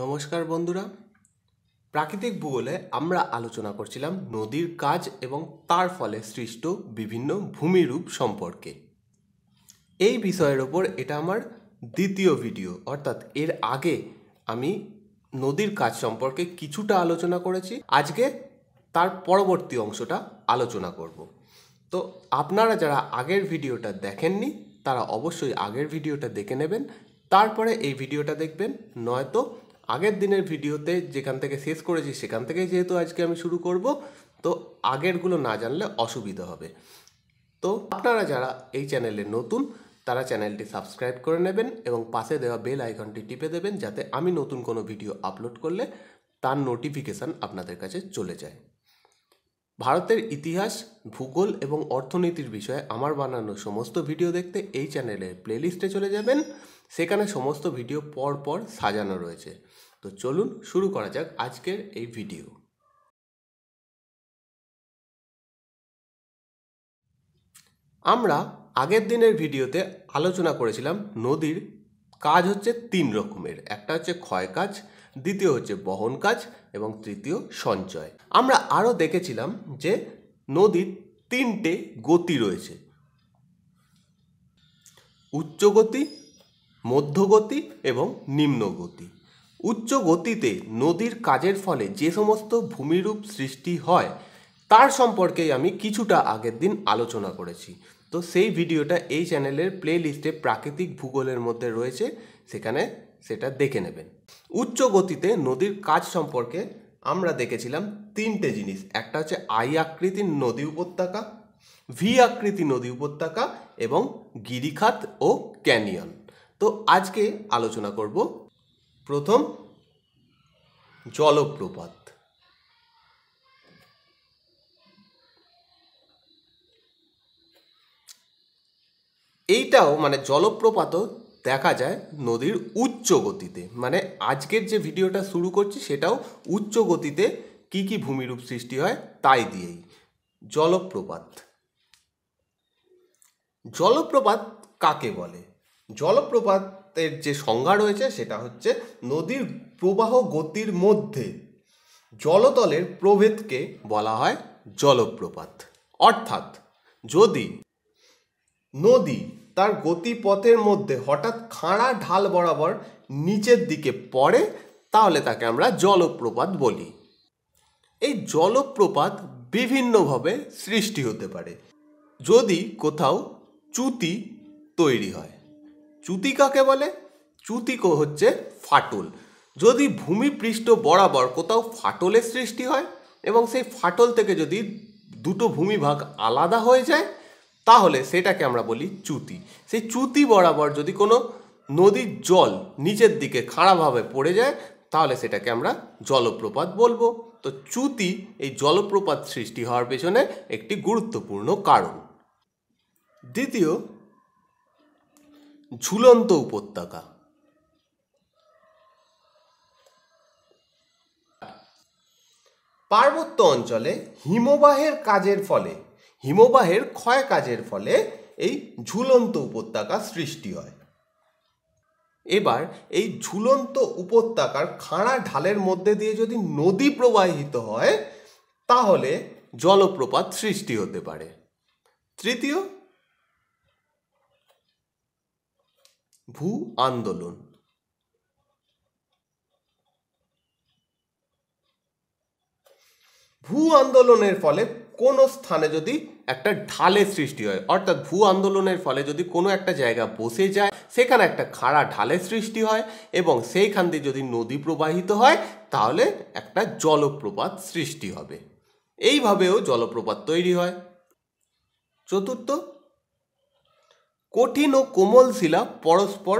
নমস্কার বন্ধুরা প্রাকৃতিক ভূগোলে আমরা আলোচনা করছিলাম নদীর কাজ এবং তার ফলে সৃষ্ট বিভিন্ন ভূমিরূপ সম্পর্কে এই বিষয়ের ওপর এটা আমার দ্বিতীয় ভিডিও অর্থাৎ এর আগে আমি নদীর কাজ সম্পর্কে কিছুটা আলোচনা করেছি আজকে তার পরবর্তী অংশটা আলোচনা করব তো আপনারা যারা আগের ভিডিওটা দেখেননি তারা অবশ্যই আগের ভিডিওটা দেখে নেবেন তারপরে এই ভিডিওটা দেখবেন নয়তো আগের দিনের ভিডিওতে যেখান থেকে শেষ করেছি সেখান থেকেই যেহেতু আজকে আমি শুরু করব তো আগেরগুলো না জানলে অসুবিধা হবে তো আপনারা যারা এই চ্যানেলে নতুন তারা চ্যানেলটি সাবস্ক্রাইব করে নেবেন এবং পাশে দেওয়া বেল আইকনটি টিপে দেবেন যাতে আমি নতুন কোনো ভিডিও আপলোড করলে তার নোটিফিকেশান আপনাদের কাছে চলে যায় ভারতের ইতিহাস ভূগোল এবং অর্থনীতির বিষয়ে আমার বানানো সমস্ত ভিডিও দেখতে এই চ্যানেলের প্লেলিস্টে চলে যাবেন সেখানে সমস্ত ভিডিও পর পর সাজানো রয়েছে তো চলুন শুরু করা যাক আজকের এই ভিডিও আমরা আগের দিনের ভিডিওতে আলোচনা করেছিলাম নদীর কাজ হচ্ছে তিন রকমের একটা হচ্ছে ক্ষয় কাজ দ্বিতীয় হচ্ছে বহন কাজ এবং তৃতীয় সঞ্চয় আমরা আরও দেখেছিলাম যে নদীর তিনটে গতি রয়েছে উচ্চগতি মধ্যগতি এবং নিম্নগতি উচ্চ গতিতে নদীর কাজের ফলে যে সমস্ত ভূমিরূপ সৃষ্টি হয় তার সম্পর্কে আমি কিছুটা আগের দিন আলোচনা করেছি তো সেই ভিডিওটা এই চ্যানেলের প্লে লিস্টে প্রাকৃতিক ভূগোলের মধ্যে রয়েছে সেখানে সেটা দেখে নেবেন উচ্চ গতিতে নদীর কাজ সম্পর্কে আমরা দেখেছিলাম তিনটে জিনিস একটা হচ্ছে আই আকৃতির নদী উপত্যকা ভি আকৃতি নদী উপত্যকা এবং গিরিখাত ও ক্যানিয়ন তো আজকে আলোচনা করব প্রথম জলপ্রপাত এইটাও মানে জলপ্রপাতও দেখা যায় নদীর উচ্চ গতিতে মানে আজকের যে ভিডিওটা শুরু করছি সেটাও উচ্চ গতিতে কি কি ভূমিরূপ সৃষ্টি হয় তাই দিয়েই জলপ্রপাত জলপ্রপাত কাকে বলে জলপ্রপাতের যে সংজ্ঞা রয়েছে সেটা হচ্ছে নদীর প্রবাহ গতির মধ্যে জলতলের প্রভেদকে বলা হয় জলপ্রপাত অর্থাৎ যদি নদী তার গতিপথের মধ্যে হঠাৎ খাঁড়া ঢাল বরাবর নিচের দিকে পড়ে তাহলে তাকে আমরা জলপ্রপাত বলি এই জলপ্রপাত বিভিন্নভাবে সৃষ্টি হতে পারে যদি কোথাও চুতি তৈরি হয় চুতি কাকে বলে চুতি হচ্ছে ফাটল যদি ভূমিপৃষ্ঠ বরাবর কোথাও ফাটলের সৃষ্টি হয় এবং সেই ফাটল থেকে যদি দুটো ভূমিভাগ আলাদা হয়ে যায় তাহলে সেটাকে আমরা বলি চ্যুতি সেই চ্যুতি বরাবর যদি কোনো নদীর জল নিচের দিকে খাড়াভাবে পড়ে যায় তাহলে সেটাকে আমরা জলপ্রপাত বলবো তো চ্যুতি এই জলপ্রপাত সৃষ্টি হওয়ার পেছনে একটি গুরুত্বপূর্ণ কারণ দ্বিতীয় ঝুলন্ত উপত্যকা পার্বত্য অঞ্চলে হিমবাহের কাজের ফলে হিমবাহের ক্ষয় কাজের ফলে এই ঝুলন্ত উপত্যকা সৃষ্টি হয় এবার এই ঝুলন্ত উপত্যকার খাঁড়া ঢালের মধ্যে দিয়ে যদি নদী প্রবাহিত হয় তাহলে জলপ্রপাত সৃষ্টি হতে পারে তৃতীয় ভূ আন্দোলন ভূ আন্দোলনের ফলে কোনো স্থানে যদি একটা ঢালের সৃষ্টি হয় অর্থাৎ ভূ আন্দোলনের ফলে যদি কোনো একটা জায়গা বসে যায় সেখানে একটা খাড়া ঢালের সৃষ্টি হয় এবং সেইখান দিয়ে যদি নদী প্রবাহিত হয় তাহলে একটা জলপ্রপাত সৃষ্টি হবে এইভাবেও জলপ্রপাত তৈরি হয় চতুর্থ কঠিন ও কোমল শিলা পরস্পর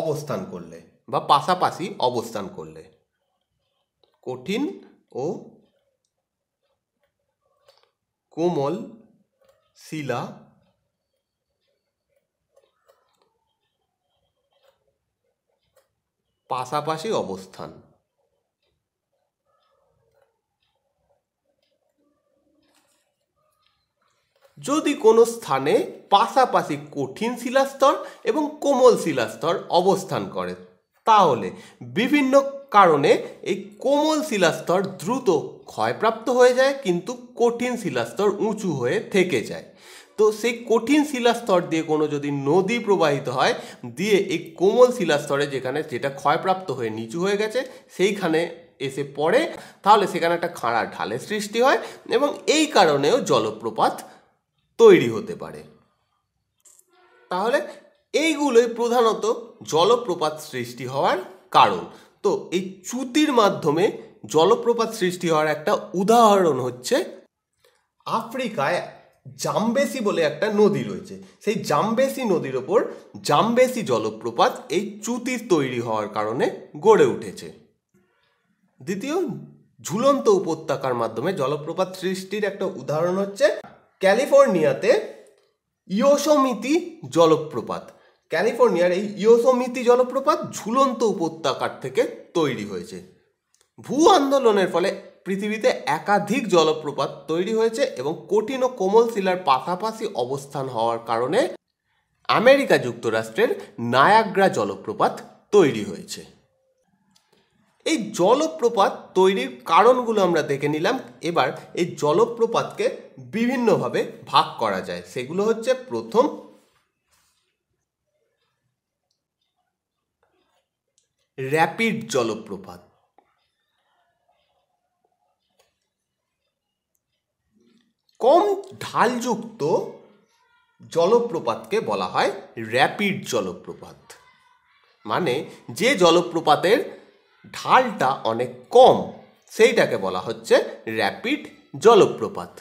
অবস্থান করলে বা পাশাপাশি অবস্থান করলে কঠিন ও কোমল শিলা পাশাপাশি অবস্থান যদি কোনো স্থানে পাশাপাশি কঠিন শিলাস্তর এবং কোমল শিলাস্তর অবস্থান করে তাহলে বিভিন্ন কারণে এই কোমল শিলাস্তর দ্রুত ক্ষয়প্রাপ্ত হয়ে যায় কিন্তু কঠিন শিলাস্তর উঁচু হয়ে থেকে যায় তো সেই কঠিন শিলাস্তর দিয়ে কোনো যদি নদী প্রবাহিত হয় দিয়ে এই কোমল শিলাস্তরে যেখানে যেটা ক্ষয়প্রাপ্ত হয়ে নিচু হয়ে গেছে সেইখানে এসে পড়ে তাহলে সেখানে একটা খাঁড়া ঢালের সৃষ্টি হয় এবং এই কারণেও জলপ্রপাত তৈরি হতে পারে তাহলে এইগুলোই প্রধানত জলপ্রপাত সৃষ্টি হওয়ার কারণ তো এই চ্যুতির মাধ্যমে জলপ্রপাত সৃষ্টি হওয়ার একটা উদাহরণ হচ্ছে আফ্রিকায় জামবেসি বলে একটা নদী রয়েছে সেই জামবেসি নদীর ওপর জামবেসি জলপ্রপাত এই চ্যুতির তৈরি হওয়ার কারণে গড়ে উঠেছে দ্বিতীয় ঝুলন্ত উপত্যকার মাধ্যমে জলপ্রপাত সৃষ্টির একটা উদাহরণ হচ্ছে ক্যালিফোর্নিয়াতে ইয়োসমিতি জলপ্রপাত ক্যালিফোর্নিয়ার এই ইয়োসমিতি জলপ্রপাত ঝুলন্ত উপত্যকার থেকে তৈরি হয়েছে ভূ আন্দোলনের ফলে পৃথিবীতে একাধিক জলপ্রপাত তৈরি হয়েছে এবং কঠিন ও কোমল শিলার পাশাপাশি অবস্থান হওয়ার কারণে আমেরিকা যুক্তরাষ্ট্রের নায়াগ্রা জলপ্রপাত তৈরি হয়েছে এই জলপ্রপাত তৈরির কারণগুলো আমরা দেখে নিলাম এবার এই জলপ্রপাতকে বিভিন্নভাবে ভাগ করা যায় সেগুলো হচ্ছে প্রথম র্যাপিড জলপ্রপাত কম ঢালযুক্ত জলপ্রপাতকে বলা হয় র্যাপিড জলপ্রপাত মানে যে জলপ্রপাতের ঢালটা অনেক কম সেইটাকে বলা হচ্ছে র্যাপিড জলপ্রপাত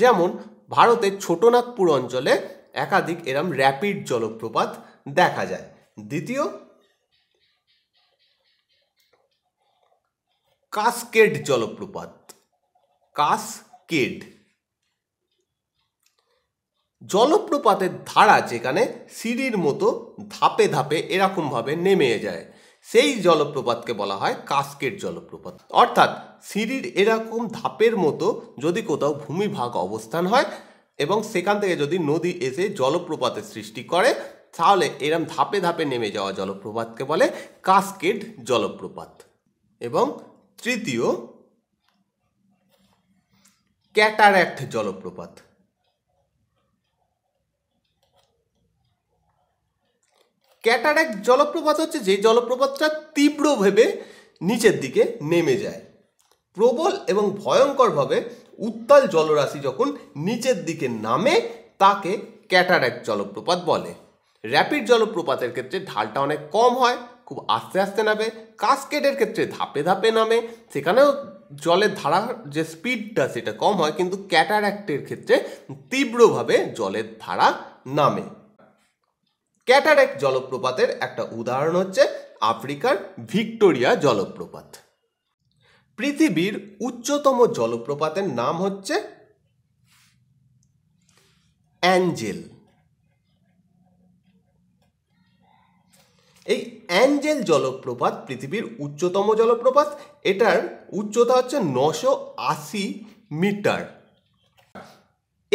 যেমন ভারতের ছোটনাগপুর অঞ্চলে একাধিক এরম র্যাপিড জলপ্রপাত দেখা যায় দ্বিতীয় কাসকেড জলপ্রপাত কাসকেড জলপ্রপাতের ধারা যেখানে সিঁড়ির মতো ধাপে ধাপে এরকমভাবে নেমে যায় সেই জলপ্রপাতকে বলা হয় কাসকেট জলপ্রপাত অর্থাৎ সিঁড়ির এরকম ধাপের মতো যদি কোথাও ভূমিভাগ অবস্থান হয় এবং সেখান থেকে যদি নদী এসে জলপ্রপাতের সৃষ্টি করে তাহলে এরম ধাপে ধাপে নেমে যাওয়া জলপ্রপাতকে বলে কাসকেট জলপ্রপাত এবং তৃতীয় ক্যাটার্যাক্ট জলপ্রপাত ক্যাটার্যাক্ট জলপ্রপাত হচ্ছে যে জলপ্রপাতটা তীব্রভাবে নিচের দিকে নেমে যায় প্রবল এবং ভয়ঙ্করভাবে উত্তাল জলরাশি যখন নিচের দিকে নামে তাকে ক্যাটার্যাক্ট জলপ্রপাত বলে র্যাপিড জলপ্রপাতের ক্ষেত্রে ঢালটা অনেক কম হয় খুব আস্তে আস্তে নামে কাস্কেটের ক্ষেত্রে ধাপে ধাপে নামে সেখানেও জলের ধারার যে স্পিডটা সেটা কম হয় কিন্তু ক্যাটারাক্টের ক্ষেত্রে তীব্রভাবে জলের ধারা নামে ক্যাটারাক্ট জলপ্রপাতের একটা উদাহরণ হচ্ছে আফ্রিকার ভিক্টোরিয়া জলপ্রপাত পৃথিবীর উচ্চতম জলপ্রপাতের নাম হচ্ছে অ্যাঞ্জেল এই অ্যাঞ্জেল জলপ্রপাত পৃথিবীর উচ্চতম জলপ্রপাত এটার উচ্চতা হচ্ছে নশো আশি মিটার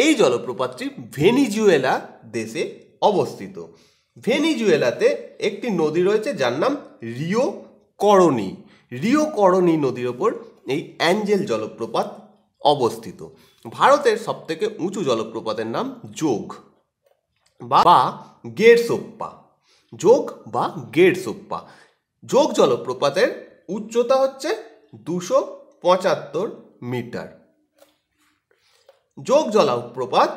এই জলপ্রপাতটি ভেনিজুয়েলা দেশে অবস্থিত ভেনিজুয়েলাতে একটি নদী রয়েছে যার নাম রিও করণি রিও করণি নদীর ওপর এই অ্যাঞ্জেল জলপ্রপাত অবস্থিত ভারতের সবথেকে উঁচু জলপ্রপাতের নাম যোগ বা গেরসোপ্পা যোগ বা গেট সোপ্পা যোগ জলপ্রপাতের উচ্চতা হচ্ছে দুশো পঁচাত্তর মিটার যোগ জলপ্রপাত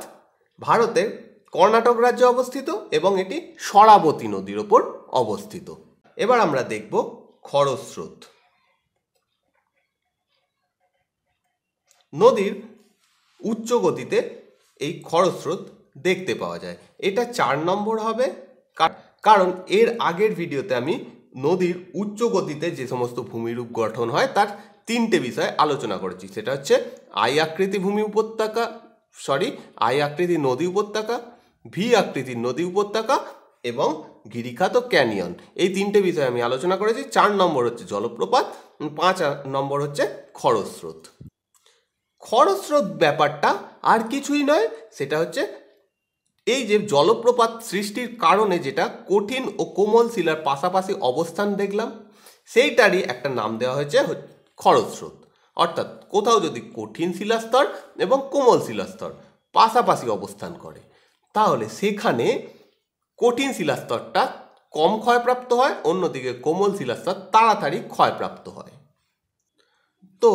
ভারতের কর্ণাটক রাজ্যে অবস্থিত এবং এটি সরাবতী নদীর ওপর অবস্থিত এবার আমরা দেখব খরস্রোত নদীর উচ্চ গতিতে এই খরস্রোত দেখতে পাওয়া যায় এটা চার নম্বর হবে কারণ এর আগের ভিডিওতে আমি নদীর উচ্চ গতিতে যে সমস্ত ভূমিরূপ গঠন হয় তার তিনটে বিষয় আলোচনা করেছি সেটা হচ্ছে আই আকৃতি ভূমি উপত্যকা সরি আই আকৃতি নদী উপত্যকা ভি আকৃতির নদী উপত্যকা এবং গিরিখাত ক্যানিয়ন এই তিনটে বিষয় আমি আলোচনা করেছি চার নম্বর হচ্ছে জলপ্রপাত পাঁচ নম্বর হচ্ছে খরস্রোত খরস্রোত ব্যাপারটা আর কিছুই নয় সেটা হচ্ছে এই যে জলপ্রপাত সৃষ্টির কারণে যেটা কঠিন ও কোমল শিলার পাশাপাশি অবস্থান দেখলাম সেইটারই একটা নাম দেওয়া হয়েছে খরস্রোত অর্থাৎ কোথাও যদি কঠিন শিলাস্তর এবং কোমল শিলাস্তর পাশাপাশি অবস্থান করে তাহলে সেখানে কঠিন শিলাস্তরটা কম ক্ষয়প্রাপ্ত হয় অন্যদিকে কোমল শিলাস্তর তাড়াতাড়ি ক্ষয়প্রাপ্ত হয় তো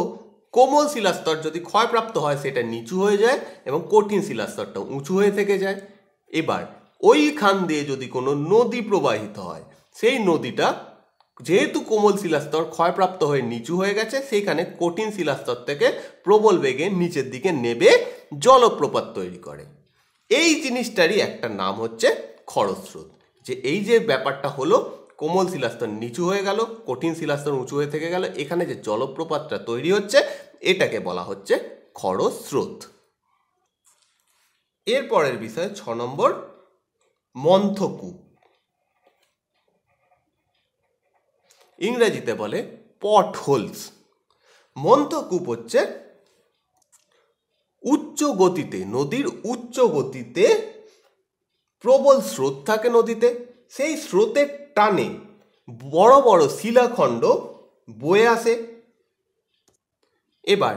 কোমল শিলাস্তর যদি ক্ষয়প্রাপ্ত হয় সেটা নিচু হয়ে যায় এবং কঠিন শিলাস্তরটা উঁচু হয়ে থেকে যায় এবার ওইখান দিয়ে যদি কোনো নদী প্রবাহিত হয় সেই নদীটা যেহেতু কোমল শিলাস্তর ক্ষয়প্রাপ্ত হয়ে নিচু হয়ে গেছে সেইখানে কঠিন শিলাস্তর থেকে প্রবল বেগে নিচের দিকে নেবে জলপ্রপাত তৈরি করে এই জিনিসটারই একটা নাম হচ্ছে খরস্রোত যে এই যে ব্যাপারটা হলো কোমল শিলাস্তর নিচু হয়ে গেল কঠিন শিলাস্তর উঁচু হয়ে থেকে গেল এখানে যে জলপ্রপাতটা তৈরি হচ্ছে এটাকে বলা হচ্ছে খরস্রোত এরপরের বিষয় ছ নম্বর মন্থকূপ ইংরেজিতে বলে পট হোলস মন্থকূপ হচ্ছে উচ্চ গতিতে নদীর উচ্চ গতিতে প্রবল স্রোত থাকে নদীতে সেই স্রোতের টানে বড় বড় শিলাখণ্ড বয়ে আসে এবার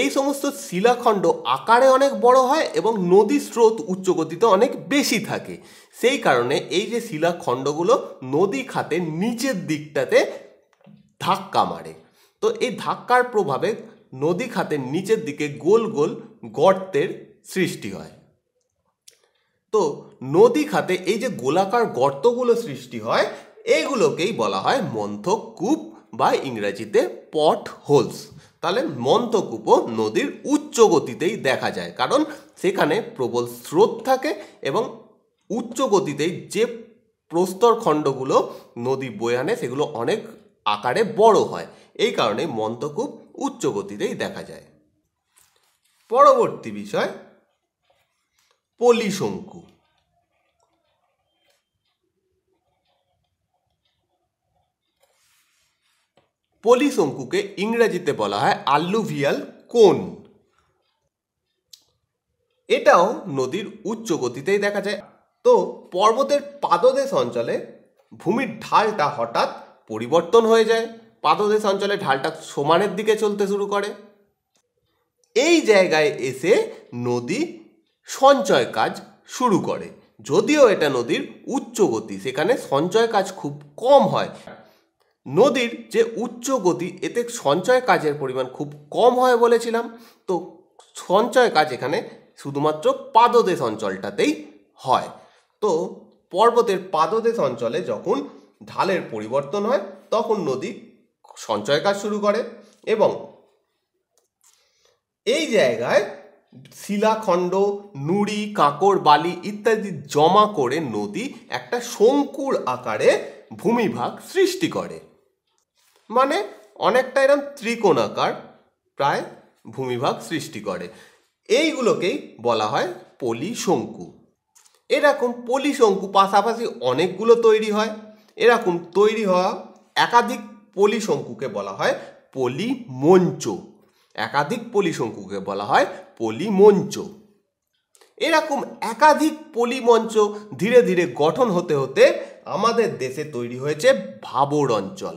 এই সমস্ত শিলাখণ্ড আকারে অনেক বড় হয় এবং নদী স্রোত উচ্চগতিতে অনেক বেশি থাকে সেই কারণে এই যে শিলাখণ্ডগুলো নদী খাতে নিচের দিকটাতে ধাক্কা মারে তো এই ধাক্কার প্রভাবে নদী খাতের নিচের দিকে গোল গোল গর্তের সৃষ্টি হয় তো নদী খাতে এই যে গোলাকার গর্তগুলো সৃষ্টি হয় এইগুলোকেই বলা হয় কূপ বা ইংরেজিতে পট হোলস তাহলে মন্তকূপ নদীর উচ্চ গতিতেই দেখা যায় কারণ সেখানে প্রবল স্রোত থাকে এবং উচ্চ গতিতেই যে প্রস্তর খণ্ডগুলো নদী বয়ে আনে সেগুলো অনেক আকারে বড় হয় এই কারণে মন্তকূপ উচ্চ গতিতেই দেখা যায় পরবর্তী বিষয় পলিশঙ্কু পলিশঙ্কুকে ইংরেজিতে বলা হয় আল্লুভিয়াল কোন এটাও নদীর উচ্চ গতিতেই দেখা যায় তো পর্বতের পাদদেশ অঞ্চলে ভূমির ঢালটা হঠাৎ পরিবর্তন হয়ে যায় পাদদেশ অঞ্চলে ঢালটা সমানের দিকে চলতে শুরু করে এই জায়গায় এসে নদী সঞ্চয় কাজ শুরু করে যদিও এটা নদীর উচ্চ গতি সেখানে সঞ্চয় কাজ খুব কম হয় নদীর যে উচ্চ গতি এতে সঞ্চয় কাজের পরিমাণ খুব কম হয় বলেছিলাম তো সঞ্চয় কাজ এখানে শুধুমাত্র পাদদেশ অঞ্চলটাতেই হয় তো পর্বতের পাদদেশ অঞ্চলে যখন ঢালের পরিবর্তন হয় তখন নদী সঞ্চয় কাজ শুরু করে এবং এই জায়গায় শিলাখণ্ড নুড়ি কাঁকর বালি ইত্যাদি জমা করে নদী একটা শঙ্কুর আকারে ভূমিভাগ সৃষ্টি করে মানে অনেকটা এরম ত্রিকোণাকার প্রায় ভূমিভাগ সৃষ্টি করে এইগুলোকেই বলা হয় পলিশঙ্কু এরকম পলিশঙ্কু পাশাপাশি অনেকগুলো তৈরি হয় এরকম তৈরি হওয়া একাধিক পলিশঙ্কুকে বলা হয় পলিমঞ্চ একাধিক পলিশঙ্কুকে বলা হয় পলিমঞ্চ এরকম একাধিক পলিমঞ্চ ধীরে ধীরে গঠন হতে হতে আমাদের দেশে তৈরি হয়েছে ভাবর অঞ্চল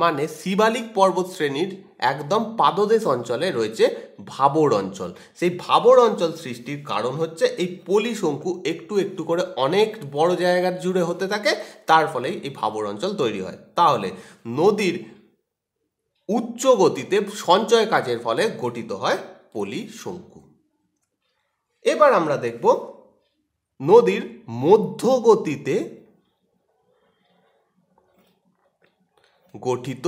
মানে শিবালিক পর্বত শ্রেণীর একদম পাদদেশ অঞ্চলে রয়েছে ভাবর অঞ্চল সেই ভাবর অঞ্চল সৃষ্টির কারণ হচ্ছে এই পলি শঙ্কু একটু একটু করে অনেক বড় জায়গা জুড়ে হতে থাকে তার ফলেই এই ভাবর অঞ্চল তৈরি হয় তাহলে নদীর উচ্চ গতিতে সঞ্চয় কাজের ফলে গঠিত হয় পলি শঙ্কু এবার আমরা দেখব নদীর মধ্য গতিতে গঠিত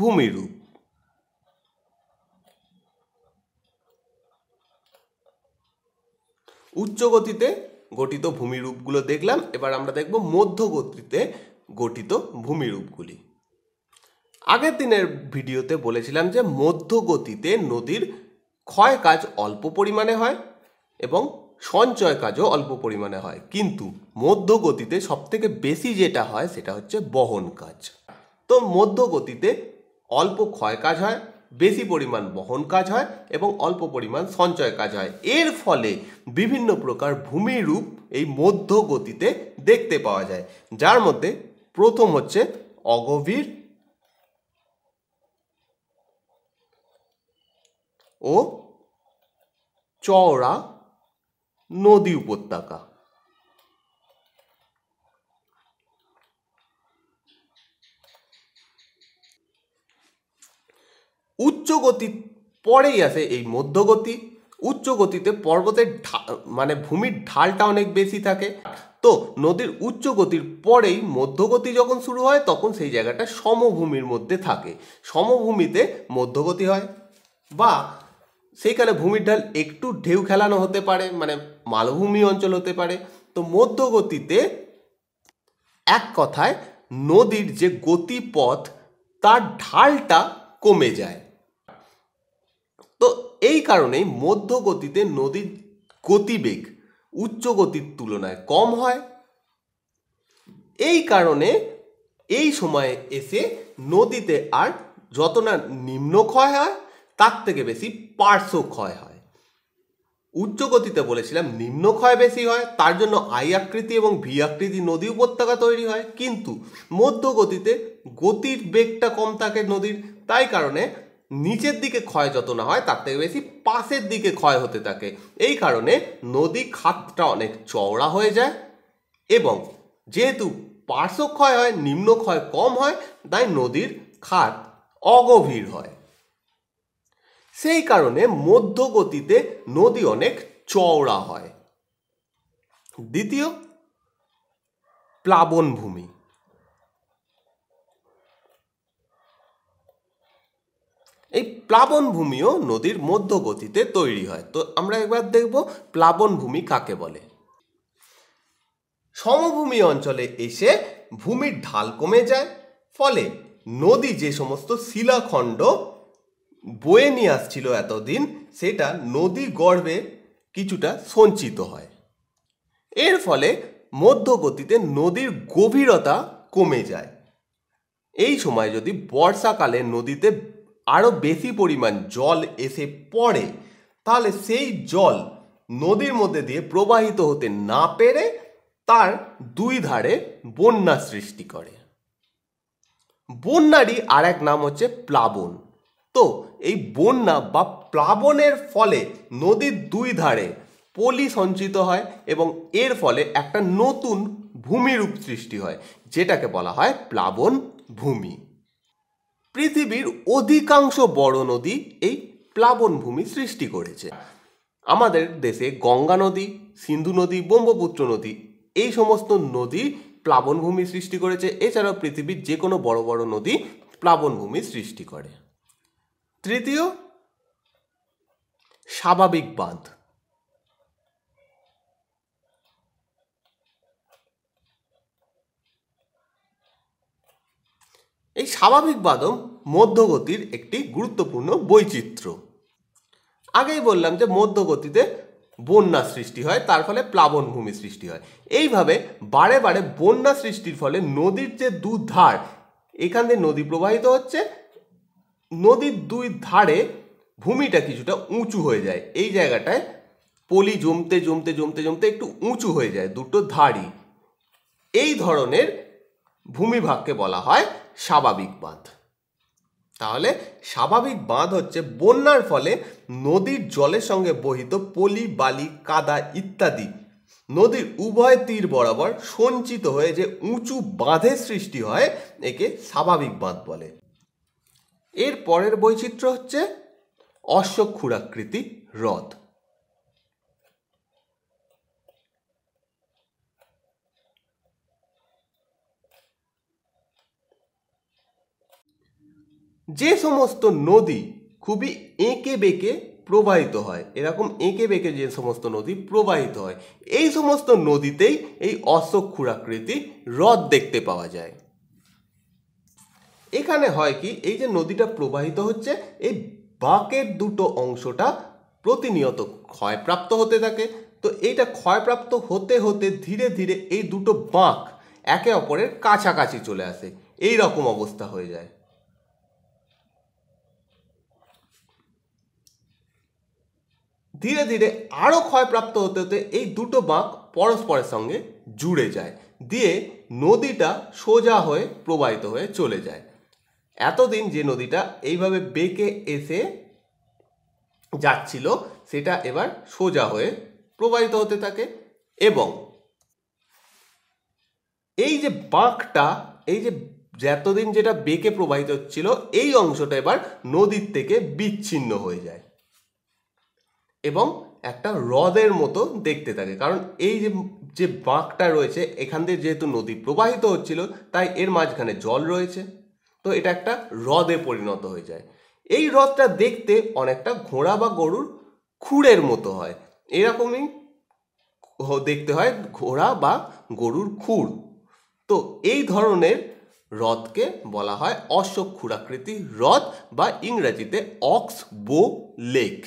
ভূমিরূপ উচ্চ গতিতে গঠিত ভূমিরূপগুলো দেখলাম এবার আমরা দেখব মধ্য গতিতে গঠিত ভূমিরূপগুলি আগের দিনের ভিডিওতে বলেছিলাম যে মধ্য গতিতে নদীর ক্ষয় কাজ অল্প পরিমাণে হয় এবং সঞ্চয় কাজও অল্প পরিমাণে হয় কিন্তু মধ্য গতিতে সবথেকে বেশি যেটা হয় সেটা হচ্ছে বহন কাজ তো মধ্য গতিতে অল্প ক্ষয় কাজ হয় বেশি পরিমাণ বহন কাজ হয় এবং অল্প পরিমাণ সঞ্চয় কাজ হয় এর ফলে বিভিন্ন প্রকার ভূমিরূপ এই মধ্য গতিতে দেখতে পাওয়া যায় যার মধ্যে প্রথম হচ্ছে অগভীর ও চওড়া নদী উপত্যকা উচ্চ গতি পরেই আসে এই মধ্যগতি উচ্চ গতিতে পর্বতের মানে ভূমির ঢালটা অনেক বেশি থাকে তো নদীর উচ্চ গতির পরেই মধ্যগতি যখন শুরু হয় তখন সেই জায়গাটা সমভূমির মধ্যে থাকে সমভূমিতে মধ্যগতি হয় বা সেইখানে ভূমির ঢাল একটু ঢেউ খেলানো হতে পারে মানে মালভূমি অঞ্চল হতে পারে তো মধ্যগতিতে এক কথায় নদীর যে গতিপথ তার ঢালটা কমে যায় তো এই কারণেই মধ্যগতিতে নদীর গতিবেগ উচ্চ গতির তুলনায় কম হয় এই কারণে এই সময়ে এসে নদীতে আর যত না নিম্ন ক্ষয় হয় তার থেকে বেশি পার্শ্ব ক্ষয় হয় উচ্চ গতিতে বলেছিলাম নিম্ন ক্ষয় বেশি হয় তার জন্য আই আকৃতি এবং ভি আকৃতি নদী উপত্যকা তৈরি হয় কিন্তু মধ্য গতিতে গতির বেগটা কম থাকে নদীর তাই কারণে নিচের দিকে ক্ষয় যত না হয় তার থেকে বেশি পাশের দিকে ক্ষয় হতে থাকে এই কারণে নদী খাতটা অনেক চওড়া হয়ে যায় এবং যেহেতু পার্শ্ব ক্ষয় হয় নিম্ন ক্ষয় কম হয় তাই নদীর খাত অগভীর হয় সেই কারণে মধ্যগতিতে নদী অনেক চওড়া হয় দ্বিতীয় প্লাবনভূমি এই প্লাবনভূমিও নদীর মধ্যগতিতে তৈরি হয় তো আমরা একবার দেখব প্লাবনভূমি কাকে বলে সমভূমি অঞ্চলে এসে ভূমির ঢাল কমে যায় ফলে নদী যে সমস্ত শিলাখণ্ড বয়ে নিয়ে আসছিল এতদিন সেটা নদী গর্ভে কিছুটা সঞ্চিত হয় এর ফলে মধ্যগতিতে নদীর গভীরতা কমে যায় এই সময় যদি বর্ষাকালে নদীতে আরও বেশি পরিমাণ জল এসে পড়ে তাহলে সেই জল নদীর মধ্যে দিয়ে প্রবাহিত হতে না পেরে তার দুই ধারে বন্যা সৃষ্টি করে বন্যারই আর এক নাম হচ্ছে প্লাবন তো এই বন্যা বা প্লাবনের ফলে নদীর দুই ধারে পলি সঞ্চিত হয় এবং এর ফলে একটা নতুন ভূমিরূপ সৃষ্টি হয় যেটাকে বলা হয় প্লাবন ভূমি পৃথিবীর অধিকাংশ বড় নদী এই প্লাবন ভূমি সৃষ্টি করেছে আমাদের দেশে গঙ্গা নদী সিন্ধু নদী ব্রহ্মপুত্র নদী এই সমস্ত নদী প্লাবনভূমি সৃষ্টি করেছে এছাড়াও পৃথিবীর যে কোনো বড় বড় নদী প্লাবনভূমি সৃষ্টি করে তৃতীয় স্বাভাবিক বাঁধ এই স্বাভাবিক বাঁধও মধ্যগতির একটি গুরুত্বপূর্ণ বৈচিত্র্য আগেই বললাম যে মধ্যগতিতে বন্যা সৃষ্টি হয় তার ফলে প্লাবন ভূমি সৃষ্টি হয় এইভাবে বারে বারে বন্যা সৃষ্টির ফলে নদীর যে দুধার এখান দিয়ে নদী প্রবাহিত হচ্ছে নদীর দুই ধারে ভূমিটা কিছুটা উঁচু হয়ে যায় এই জায়গাটায় পলি জমতে জমতে জমতে জমতে একটু উঁচু হয়ে যায় দুটো ধারই এই ধরনের ভূমিভাগকে বলা হয় স্বাভাবিক বাঁধ তাহলে স্বাভাবিক বাঁধ হচ্ছে বন্যার ফলে নদীর জলের সঙ্গে বহিত পলি বালি কাদা ইত্যাদি নদীর উভয় তীর বরাবর সঞ্চিত হয়ে যে উঁচু বাঁধের সৃষ্টি হয় একে স্বাভাবিক বাঁধ বলে এর পরের বৈচিত্র্য হচ্ছে অশ্বক্ষুরাকৃতি হ্রদ যে সমস্ত নদী খুবই এঁকে বেঁকে প্রবাহিত হয় এরকম এঁকে বেঁকে যে সমস্ত নদী প্রবাহিত হয় এই সমস্ত নদীতেই এই অশোক ক্ষুরাকৃতি হ্রদ দেখতে পাওয়া যায় এখানে হয় কি এই যে নদীটা প্রবাহিত হচ্ছে এই বাঁকের দুটো অংশটা প্রতিনিয়ত ক্ষয়প্রাপ্ত হতে থাকে তো এইটা ক্ষয়প্রাপ্ত হতে হতে ধীরে ধীরে এই দুটো বাঁক একে অপরের কাছাকাছি চলে আসে এই রকম অবস্থা হয়ে যায় ধীরে ধীরে আরও ক্ষয়প্রাপ্ত হতে হতে এই দুটো বাঁক পরস্পরের সঙ্গে জুড়ে যায় দিয়ে নদীটা সোজা হয়ে প্রবাহিত হয়ে চলে যায় এতদিন যে নদীটা এইভাবে বেঁকে এসে যাচ্ছিল সেটা এবার সোজা হয়ে প্রবাহিত হতে থাকে এবং এই যে বাঁকটা এই যে যতদিন যেটা বেঁকে প্রবাহিত হচ্ছিল এই অংশটা এবার নদীর থেকে বিচ্ছিন্ন হয়ে যায় এবং একটা হ্রদের মতো দেখতে থাকে কারণ এই যে যে বাঁকটা রয়েছে এখান দিয়ে যেহেতু নদী প্রবাহিত হচ্ছিল তাই এর মাঝখানে জল রয়েছে তো এটা একটা হ্রদে পরিণত হয়ে যায় এই হ্রদটা দেখতে অনেকটা ঘোড়া বা গরুর খুঁড়ের মতো হয় এরকমই দেখতে হয় ঘোড়া বা গরুর খুঁড় তো এই ধরনের হ্রদকে বলা হয় অশোকখুরাকৃতি হ্রদ বা ইংরেজিতে অক্স বো লেক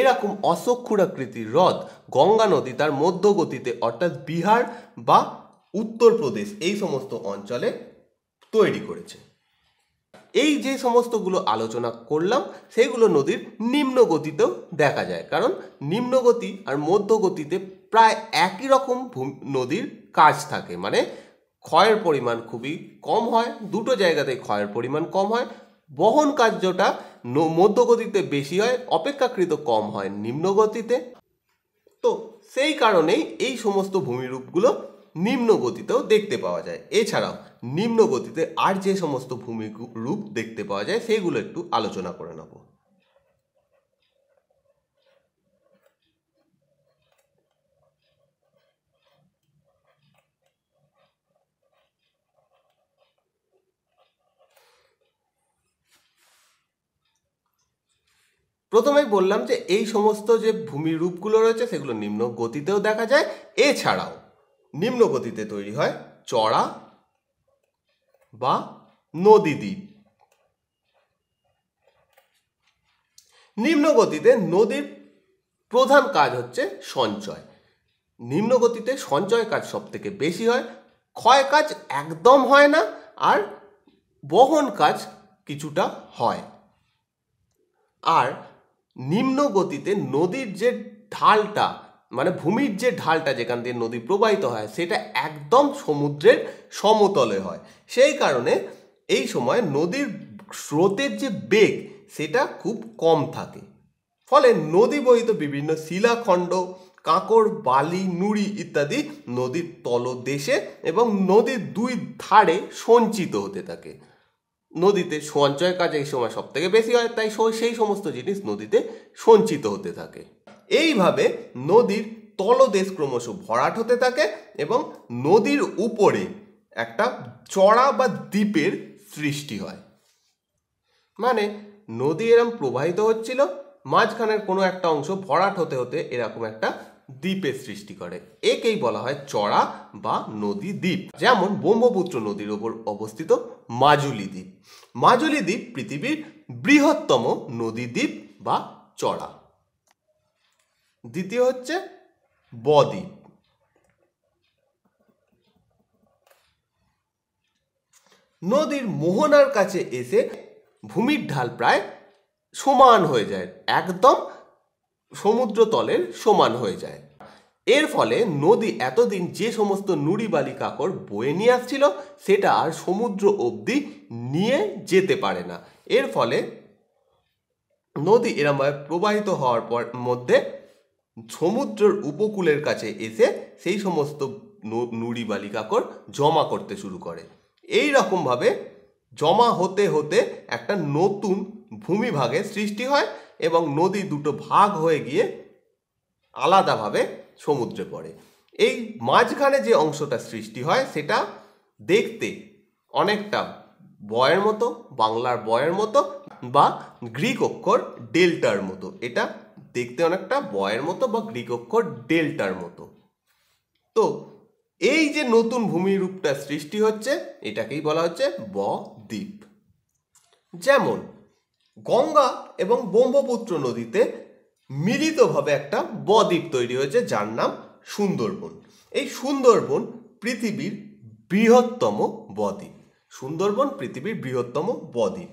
এরকম অশোকখুরাকৃতি হ্রদ গঙ্গা নদী তার মধ্যগতিতে অর্থাৎ বিহার বা উত্তরপ্রদেশ এই সমস্ত অঞ্চলে তৈরি করেছে এই যে সমস্তগুলো আলোচনা করলাম সেগুলো নদীর নিম্ন গতিতেও দেখা যায় কারণ নিম্ন গতি আর মধ্য গতিতে প্রায় একই রকম নদীর কাজ থাকে মানে ক্ষয়ের পরিমাণ খুবই কম হয় দুটো জায়গাতে ক্ষয়ের পরিমাণ কম হয় বহন কার্যটা মধ্যগতিতে বেশি হয় অপেক্ষাকৃত কম হয় নিম্নগতিতে তো সেই কারণেই এই সমস্ত ভূমিরূপগুলো নিম্ন গতিতেও দেখতে পাওয়া যায় এছাড়াও নিম্ন গতিতে আর যে সমস্ত ভূমি রূপ দেখতে পাওয়া যায় সেগুলো একটু আলোচনা করে নেব প্রথমেই বললাম যে এই সমস্ত যে ভূমিরূপগুলো রয়েছে সেগুলো নিম্ন গতিতেও দেখা যায় এছাড়াও নিম্ন গতিতে তৈরি হয় চড়া বা নদী দ্বীপ নিম্ন গতিতে নদীর প্রধান কাজ হচ্ছে সঞ্চয় নিম্ন গতিতে সঞ্চয় কাজ সব থেকে বেশি হয় ক্ষয় কাজ একদম হয় না আর বহন কাজ কিছুটা হয় আর নিম্ন গতিতে নদীর যে ঢালটা মানে ভূমির যে ঢালটা যেখান দিয়ে নদী প্রবাহিত হয় সেটা একদম সমুদ্রের সমতলে হয় সেই কারণে এই সময় নদীর স্রোতের যে বেগ সেটা খুব কম থাকে ফলে নদী বহিত বিভিন্ন শিলাখণ্ড কাঁকড় বালি নুড়ি ইত্যাদি নদীর তলদেশে এবং নদীর দুই ধারে সঞ্চিত হতে থাকে নদীতে সঞ্চয় কাজ এই সময় সবথেকে বেশি হয় তাই সেই সমস্ত জিনিস নদীতে সঞ্চিত হতে থাকে এইভাবে নদীর তলদেশ ক্রমশ ভরাট হতে থাকে এবং নদীর উপরে একটা চড়া বা দ্বীপের সৃষ্টি হয় মানে নদী এরম প্রবাহিত হচ্ছিল মাঝখানের কোনো একটা অংশ ভরাট হতে হতে এরকম একটা দ্বীপের সৃষ্টি করে একেই বলা হয় চড়া বা নদী দ্বীপ যেমন ব্রহ্মপুত্র নদীর ওপর অবস্থিত মাজুলি দ্বীপ মাজুলি দ্বীপ পৃথিবীর বৃহত্তম নদী দ্বীপ বা চড়া দ্বিতীয় হচ্ছে বদ্বীপ নদীর মোহনার কাছে এসে ভূমির ঢাল প্রায় সমান হয়ে যায় একদম সমুদ্র তলের সমান হয়ে যায় এর ফলে নদী এতদিন যে সমস্ত নুড়ি বালি কাকড় বয়ে নিয়ে আসছিল সেটা আর সমুদ্র অবধি নিয়ে যেতে পারে না এর ফলে নদী এরমভাবে প্রবাহিত হওয়ার পর মধ্যে সমুদ্রের উপকূলের কাছে এসে সেই সমস্ত নুড়ি কাকড় জমা করতে শুরু করে এই রকমভাবে জমা হতে হতে একটা নতুন ভূমিভাগের সৃষ্টি হয় এবং নদী দুটো ভাগ হয়ে গিয়ে আলাদাভাবে সমুদ্রে পড়ে এই মাঝখানে যে অংশটা সৃষ্টি হয় সেটা দেখতে অনেকটা বয়ের মতো বাংলার বয়ের মতো বা গ্রিক অক্ষর ডেল্টার মতো এটা দেখতে অনেকটা বয়ের মতো বা গ্রিক অক্ষর ডেল্টার মতো তো এই যে নতুন ভূমিরূপটা সৃষ্টি হচ্ছে এটাকেই বলা হচ্ছে ব দ্বীপ যেমন গঙ্গা এবং ব্রহ্মপুত্র নদীতে মিলিতভাবে একটা বদ্বীপ তৈরি হয়েছে যার নাম সুন্দরবন এই সুন্দরবন পৃথিবীর বৃহত্তম বদ্বীপ সুন্দরবন পৃথিবীর বৃহত্তম বদ্বীপ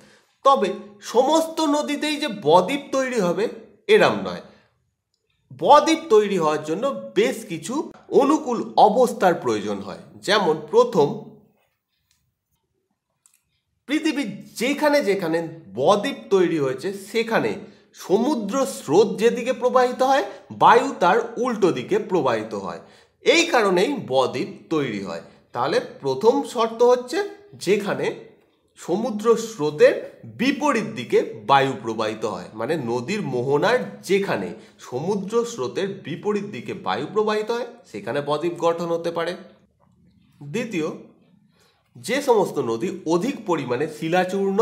তবে সমস্ত নদীতেই যে বদ্বীপ তৈরি হবে এরম নয় বদ্বীপ তৈরি হওয়ার জন্য বেশ কিছু অনুকূল অবস্থার প্রয়োজন হয় যেমন প্রথম পৃথিবীর যেখানে যেখানে বদ্বীপ তৈরি হয়েছে সেখানে সমুদ্র স্রোত যেদিকে প্রবাহিত হয় বায়ু তার উল্টো দিকে প্রবাহিত হয় এই কারণেই বদ্বীপ তৈরি হয় তাহলে প্রথম শর্ত হচ্ছে যেখানে সমুদ্র স্রোতের বিপরীত দিকে বায়ু প্রবাহিত হয় মানে নদীর মোহনার যেখানে সমুদ্র স্রোতের বিপরীত দিকে বায়ু প্রবাহিত হয় সেখানে বদ্বীপ গঠন হতে পারে দ্বিতীয় যে সমস্ত নদী অধিক পরিমাণে শিলাচূর্ণ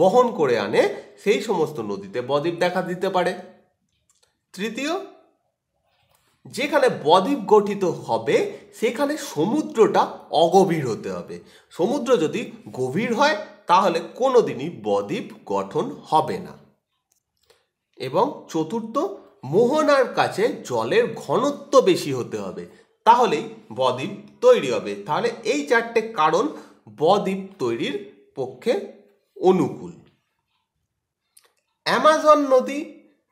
বহন করে আনে সেই সমস্ত নদীতে বদ্বীপ দেখা দিতে পারে তৃতীয় যেখানে বদ্বীপ গঠিত হবে সেখানে সমুদ্রটা অগভীর হতে হবে সমুদ্র যদি গভীর হয় তাহলে কোনোদিনই বদ্বীপ গঠন হবে না এবং চতুর্থ মোহনার কাছে জলের ঘনত্ব বেশি হতে হবে তাহলেই বদ্বীপ তৈরি হবে তাহলে এই চারটে কারণ বদ্বীপ তৈরির পক্ষে অনুকূল অ্যামাজন নদী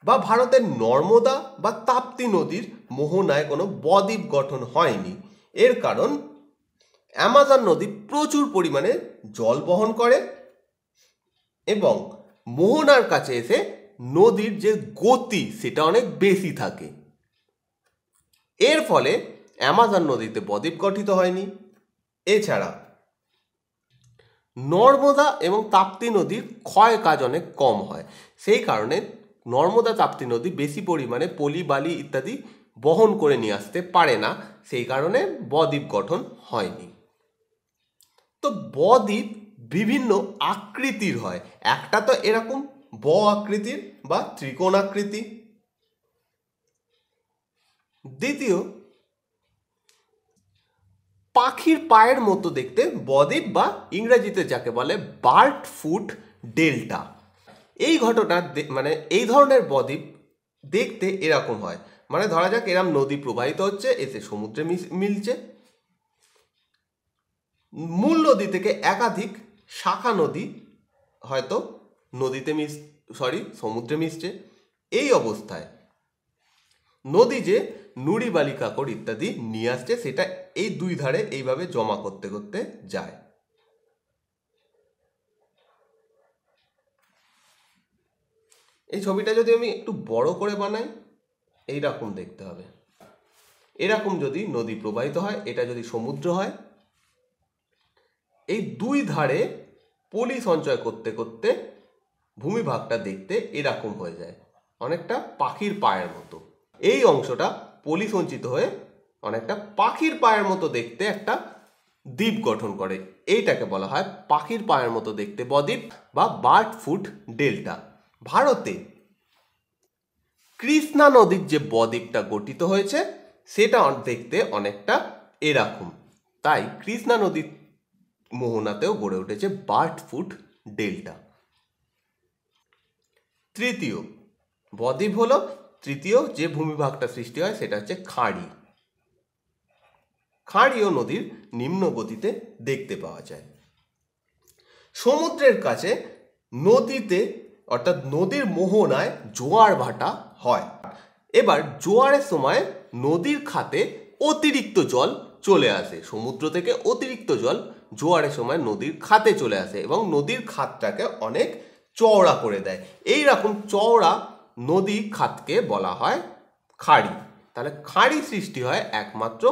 বা ভারতের নর্মদা বা তাপ্তি নদীর মোহনায় কোনো বদ্বীপ গঠন হয়নি এর কারণ অ্যামাজন নদী প্রচুর পরিমাণে জল বহন করে এবং মোহনার কাছে এসে নদীর যে গতি সেটা অনেক বেশি থাকে এর ফলে অ্যামাজন নদীতে বদ্বীপ গঠিত হয়নি এছাড়া নর্মদা এবং তাপ্তি নদীর ক্ষয় কাজ অনেক কম হয় সেই কারণে নর্মদা তাপ্তি নদী বেশি পরিমাণে পলি বালি ইত্যাদি বহন করে নিয়ে আসতে পারে না সেই কারণে বদ্বীপ গঠন হয়নি তো বদ্বীপ বিভিন্ন আকৃতির হয় একটা তো এরকম ব আকৃতির বা ত্রিকোণ আকৃতি দ্বিতীয় পাখির পায়ের মতো দেখতে বদ্বীপ বা ইংরেজিতে যাকে বলে বার্ট ফুট ডেল্টা এই ঘটনা মানে এই ধরনের বদ্বীপ দেখতে এরকম হয় মানে ধরা যাক এরম নদী প্রবাহিত হচ্ছে এতে সমুদ্রে মিলছে মূল নদী থেকে একাধিক শাখা নদী হয়তো নদীতে মিশ সরি সমুদ্রে মিশছে এই অবস্থায় নদী যে নুড়ি বালি ইত্যাদি নিয়ে আসছে সেটা এই দুই ধারে এইভাবে জমা করতে করতে যায় এই ছবিটা যদি আমি একটু বড় করে বানাই এইরকম দেখতে হবে এরকম যদি নদী প্রবাহিত হয় এটা যদি সমুদ্র হয় এই দুই ধারে পলি সঞ্চয় করতে করতে ভূমিভাগটা দেখতে এরকম হয়ে যায় অনেকটা পাখির পায়ের মতো এই অংশটা পলি সঞ্চিত হয়ে অনেকটা পাখির পায়ের মতো দেখতে একটা দ্বীপ গঠন করে এইটাকে বলা হয় পাখির পায়ের মতো দেখতে বদ্বীপ বা বার্ড ফুট ডেল্টা ভারতে কৃষ্ণা নদীর যে বদ্বীপটা গঠিত হয়েছে সেটা দেখতে অনেকটা এরকম তাই কৃষ্ণা নদীর মোহনাতেও গড়ে উঠেছে বার্ট ফুট ডেল্টা তৃতীয় বদ্বীপ হলো তৃতীয় যে ভূমিভাগটা সৃষ্টি হয় সেটা হচ্ছে খাঁড়ি খাঁড়িও নদীর নিম্ন গতিতে দেখতে পাওয়া যায় সমুদ্রের কাছে নদীতে অর্থাৎ নদীর মোহনায় জোয়ার ভাটা হয় এবার জোয়ারের সময় নদীর খাতে অতিরিক্ত জল চলে আসে সমুদ্র থেকে অতিরিক্ত জল জোয়ারের সময় নদীর খাতে চলে আসে এবং নদীর খাতটাকে অনেক চওড়া করে দেয় এই রকম চওড়া নদী খাতকে বলা হয় খাড়ি তাহলে খাড়ি সৃষ্টি হয় একমাত্র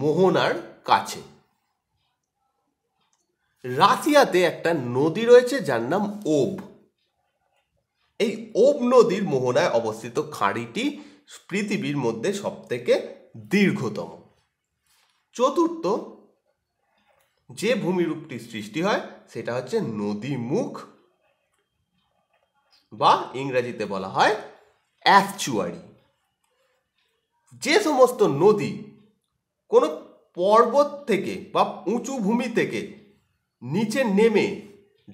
মোহনার কাছে রাশিয়াতে একটা নদী রয়েছে যার নাম ওব এই ওব নদীর মোহনায় অবস্থিত খাঁড়িটি পৃথিবীর মধ্যে সবথেকে দীর্ঘতম চতুর্থ যে ভূমিরূপটি সৃষ্টি হয় সেটা হচ্ছে নদী মুখ বা ইংরেজিতে বলা হয় অ্যাকচুয়ারি যে সমস্ত নদী কোনো পর্বত থেকে বা উঁচু ভূমি থেকে নিচে নেমে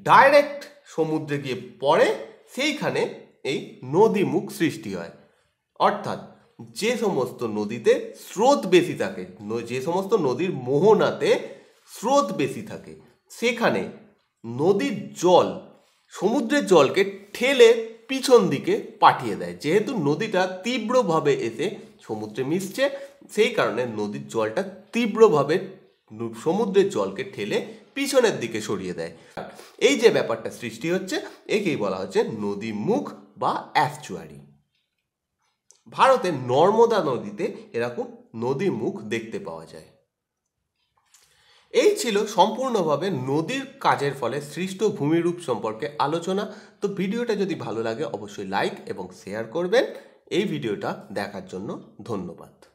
ডাইরেক্ট সমুদ্রে গিয়ে পড়ে সেইখানে এই নদী মুখ সৃষ্টি হয় অর্থাৎ যে সমস্ত নদীতে স্রোত বেশি থাকে যে সমস্ত নদীর মোহনাতে স্রোত বেশি থাকে সেখানে নদীর জল সমুদ্রের জলকে ঠেলে পিছন দিকে পাঠিয়ে দেয় যেহেতু নদীটা তীব্রভাবে এসে সমুদ্রে মিশছে সেই কারণে নদীর জলটা তীব্রভাবে সমুদ্রের জলকে ঠেলে পিছনের দিকে সরিয়ে দেয় এই যে ব্যাপারটা সৃষ্টি হচ্ছে একেই বলা হচ্ছে নদী মুখ বা অ্যাস্টুয়ারি ভারতের নর্মদা নদীতে এরকম নদী মুখ দেখতে পাওয়া যায় এই ছিল সম্পূর্ণভাবে নদীর কাজের ফলে সৃষ্ট ভূমিরূপ সম্পর্কে আলোচনা তো ভিডিওটা যদি ভালো লাগে অবশ্যই লাইক এবং শেয়ার করবেন এই ভিডিওটা দেখার জন্য ধন্যবাদ